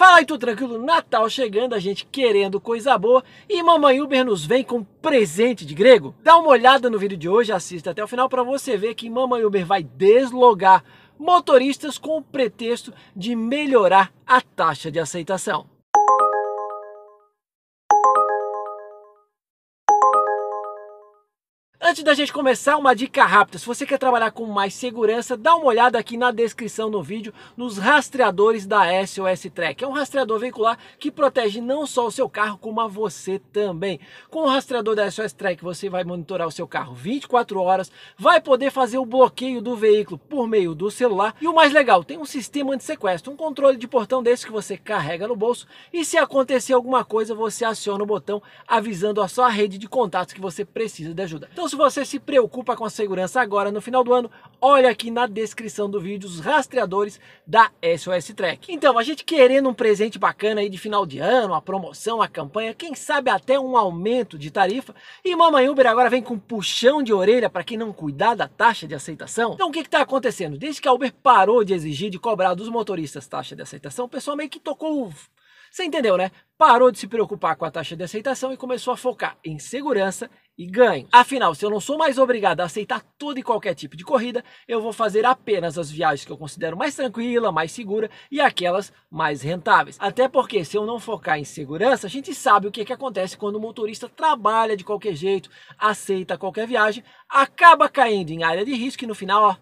Fala aí, tudo tranquilo? Natal chegando, a gente querendo coisa boa e Mamãe Uber nos vem com presente de grego. Dá uma olhada no vídeo de hoje, assista até o final para você ver que Mamãe Uber vai deslogar motoristas com o pretexto de melhorar a taxa de aceitação. Antes da gente começar, uma dica rápida. Se você quer trabalhar com mais segurança, dá uma olhada aqui na descrição do vídeo nos rastreadores da SOS Track. É um rastreador veicular que protege não só o seu carro, como a você também. Com o rastreador da SOS Track, você vai monitorar o seu carro 24 horas, vai poder fazer o bloqueio do veículo por meio do celular e o mais legal, tem um sistema de sequestro, um controle de portão desse que você carrega no bolso e se acontecer alguma coisa, você aciona o botão avisando a sua rede de contatos que você precisa de ajuda. Então, se você se preocupa com a segurança agora no final do ano, olha aqui na descrição do vídeo os rastreadores da SOS Track. Então, a gente querendo um presente bacana aí de final de ano, a promoção, a campanha, quem sabe até um aumento de tarifa. E Mamãe Uber agora vem com puxão de orelha para quem não cuidar da taxa de aceitação. Então, o que está acontecendo? Desde que a Uber parou de exigir, de cobrar dos motoristas taxa de aceitação, o pessoal meio que tocou você entendeu, né? Parou de se preocupar com a taxa de aceitação e começou a focar em segurança e ganho. Afinal, se eu não sou mais obrigado a aceitar todo e qualquer tipo de corrida, eu vou fazer apenas as viagens que eu considero mais tranquila, mais segura e aquelas mais rentáveis. Até porque se eu não focar em segurança, a gente sabe o que, é que acontece quando o motorista trabalha de qualquer jeito, aceita qualquer viagem, acaba caindo em área de risco e no final, ó,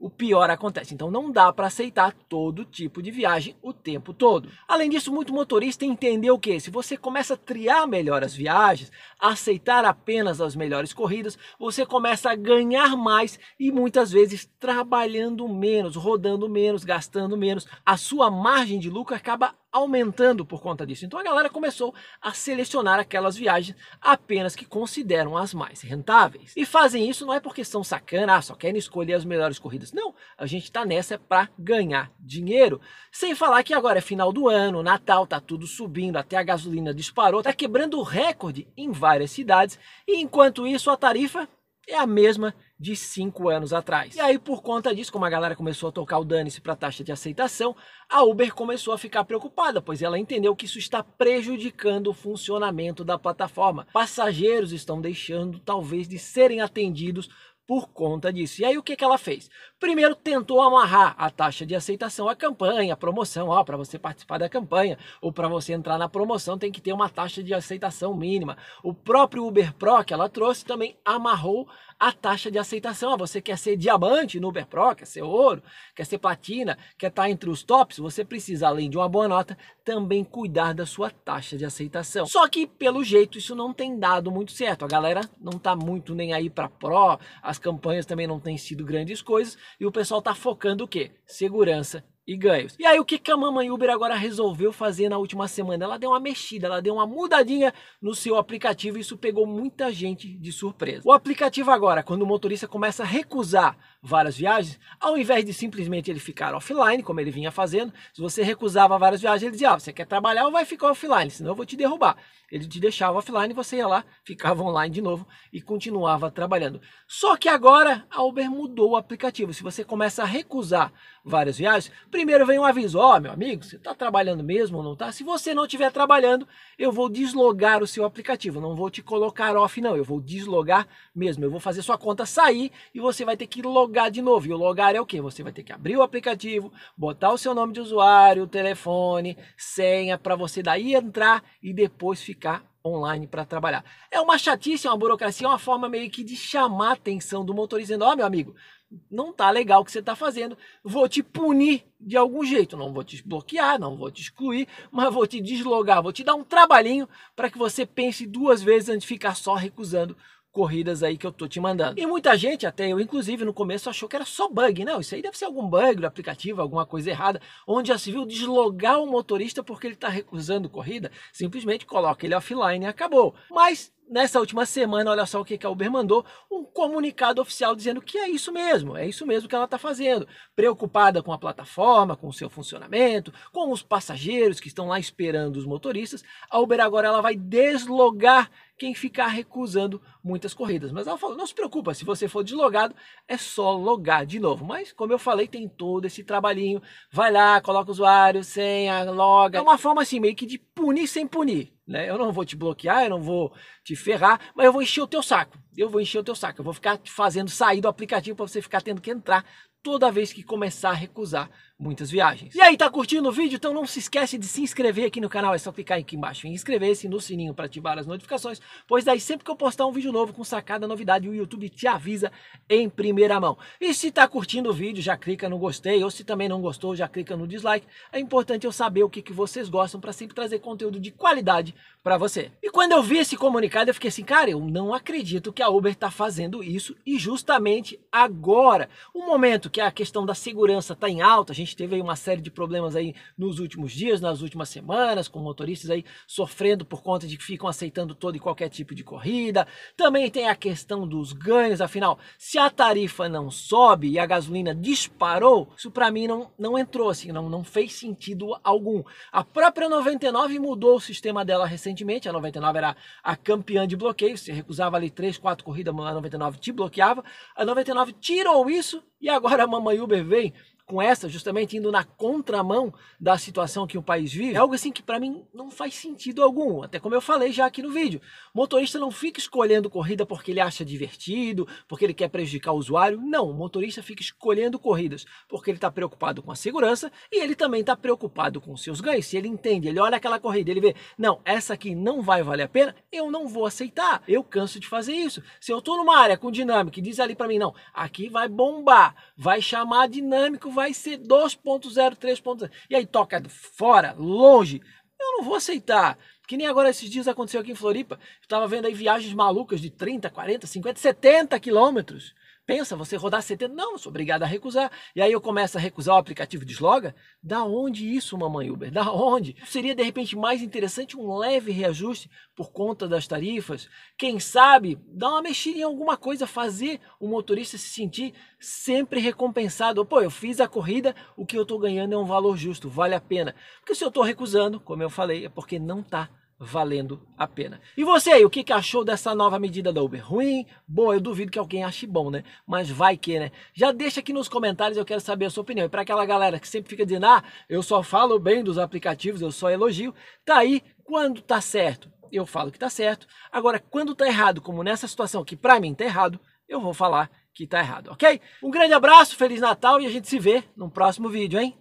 o pior acontece. Então não dá para aceitar todo tipo de viagem o tempo todo. Além disso, muito motorista entendeu que se você começa a triar melhor as viagens, aceitar apenas as melhores corridas, você começa a ganhar mais e muitas vezes trabalhando menos, rodando menos, gastando menos. A sua margem de lucro acaba aumentando por conta disso. Então a galera começou a selecionar aquelas viagens apenas que consideram as mais rentáveis. E fazem isso não é porque são sacanas, ah, só querem escolher as melhores corridas. Não, a gente está nessa para ganhar dinheiro. Sem falar que agora é final do ano, Natal tá tudo subindo, até a gasolina disparou, tá quebrando recorde em várias cidades. E enquanto isso a tarifa é a mesma de cinco anos atrás. E aí, por conta disso, como a galera começou a tocar o dane-se para a taxa de aceitação, a Uber começou a ficar preocupada, pois ela entendeu que isso está prejudicando o funcionamento da plataforma. Passageiros estão deixando, talvez, de serem atendidos por conta disso. E aí o que, que ela fez? Primeiro tentou amarrar a taxa de aceitação à campanha, à promoção, ó, para você participar da campanha ou para você entrar na promoção tem que ter uma taxa de aceitação mínima. O próprio Uber Pro que ela trouxe também amarrou a taxa de aceitação. Ah, você quer ser diamante no Uber Pro, quer ser ouro, quer ser platina, quer estar tá entre os tops, você precisa, além de uma boa nota, também cuidar da sua taxa de aceitação. Só que, pelo jeito, isso não tem dado muito certo. A galera não tá muito nem aí para Pro, as campanhas também não têm sido grandes coisas, e o pessoal tá focando o quê? Segurança e ganhos. E aí o que, que a mamãe Uber agora resolveu fazer na última semana? Ela deu uma mexida, ela deu uma mudadinha no seu aplicativo e isso pegou muita gente de surpresa. O aplicativo agora, quando o motorista começa a recusar várias viagens, ao invés de simplesmente ele ficar offline, como ele vinha fazendo, se você recusava várias viagens, ele dizia, ah, você quer trabalhar ou vai ficar offline, senão eu vou te derrubar. Ele te deixava offline, você ia lá, ficava online de novo e continuava trabalhando. Só que agora a Uber mudou o aplicativo. Se você começa a recusar várias viagens, primeiro vem um aviso: ó, oh, meu amigo, você está trabalhando mesmo ou não está? Se você não estiver trabalhando, eu vou deslogar o seu aplicativo. Não vou te colocar off, não. Eu vou deslogar mesmo. Eu vou fazer sua conta sair e você vai ter que logar de novo. E o logar é o que? Você vai ter que abrir o aplicativo, botar o seu nome de usuário, telefone, senha, para você daí entrar e depois ficar online para trabalhar. É uma chatice, é uma burocracia, é uma forma meio que de chamar a atenção do motor, dizendo: Ó, oh, meu amigo, não tá legal o que você tá fazendo, vou te punir de algum jeito. Não vou te bloquear, não vou te excluir, mas vou te deslogar, vou te dar um trabalhinho para que você pense duas vezes antes de ficar só recusando corridas aí que eu tô te mandando. E muita gente, até eu inclusive no começo, achou que era só bug. Não, né? isso aí deve ser algum bug do aplicativo, alguma coisa errada, onde já se viu deslogar o motorista porque ele está recusando corrida. Simplesmente coloca ele offline e acabou. Mas nessa última semana, olha só o que, a Uber mandou, um comunicado oficial dizendo que é isso mesmo, é isso mesmo que ela está fazendo. Preocupada com a plataforma, com o seu funcionamento, com os passageiros que estão lá esperando os motoristas, a Uber agora ela vai deslogar quem ficar recusando muitas corridas. Mas ela falou: não se preocupa, se você for deslogado, é só logar de novo. Mas, como eu falei, tem todo esse trabalhinho. Vai lá, coloca o usuário, senha, loga. É uma forma assim, meio que de punir sem punir né? Eu não vou te bloquear, eu não vou te ferrar, mas eu vou encher o teu saco eu vou encher o teu saco. Eu vou ficar te fazendo sair do aplicativo para você ficar tendo que entrar toda vez que começar a recusar muitas viagens. E aí, tá curtindo o vídeo? Então não se esquece de se inscrever aqui no canal, é só clicar aqui embaixo em inscrever-se no sininho para ativar as notificações, pois daí sempre que eu postar um vídeo novo com sacada novidade, o YouTube te avisa em primeira mão. E se tá curtindo o vídeo, já clica no gostei, ou se também não gostou, já clica no dislike. É importante eu saber o que, que vocês gostam para sempre trazer conteúdo de qualidade para você. E quando eu vi esse comunicado, eu fiquei assim, cara, eu não acredito que que a Uber está fazendo isso e justamente agora, o momento que a questão da segurança está em alta, a gente teve aí uma série de problemas aí nos últimos dias, nas últimas semanas, com motoristas aí sofrendo por conta de que ficam aceitando todo e qualquer tipo de corrida. Também tem a questão dos ganhos, afinal, se a tarifa não sobe e a gasolina disparou, isso para mim não, não entrou assim, não, não fez sentido algum. A própria 99 mudou o sistema dela recentemente, a 99 era a campeã de bloqueio, se recusava ali 3, 4 quatro corridas, a 99 te bloqueava. A 99 tirou isso e agora a Mamãe Uber vem com essa, justamente indo na contramão da situação que o país vive, é algo assim que para mim não faz sentido algum. Até como eu falei já aqui no vídeo, o motorista não fica escolhendo corrida porque ele acha divertido, porque ele quer prejudicar o usuário. Não, o motorista fica escolhendo corridas porque ele está preocupado com a segurança e ele também está preocupado com seus ganhos. Se ele entende, ele olha aquela corrida, ele vê, não, essa aqui não vai valer a pena, eu não vou aceitar. Eu canso de fazer isso. Se eu estou numa área com dinâmica e diz ali para mim, não, aqui vai bombar, vai chamar dinâmico, vai vai ser 2.0, 3.0. E aí toca fora, longe. Eu não vou aceitar. Que nem agora esses dias aconteceu aqui em Floripa. tava vendo aí viagens malucas de 30, 40, 50, 70 quilômetros. Pensa você rodar 70, não, sou obrigado a recusar. E aí eu começo a recusar o aplicativo de Desloga. Da onde isso, mamãe Uber? Da onde? Seria de repente mais interessante um leve reajuste por conta das tarifas? Quem sabe dar uma mexida em alguma coisa, fazer o motorista se sentir sempre recompensado. Pô, eu fiz a corrida, o que eu estou ganhando é um valor justo, vale a pena. Porque se eu estou recusando, como eu falei, é porque não está valendo a pena. E você aí, o que, que achou dessa nova medida da Uber? Ruim? Bom, eu duvido que alguém ache bom, né? Mas vai que, né? Já deixa aqui nos comentários, eu quero saber a sua opinião. E para aquela galera que sempre fica dizendo, ah, eu só falo bem dos aplicativos, eu só elogio, tá aí quando tá certo. Eu falo que tá certo. Agora, quando tá errado, como nessa situação que para mim tá errado, eu vou falar que tá errado, ok? Um grande abraço, Feliz Natal e a gente se vê no próximo vídeo, hein?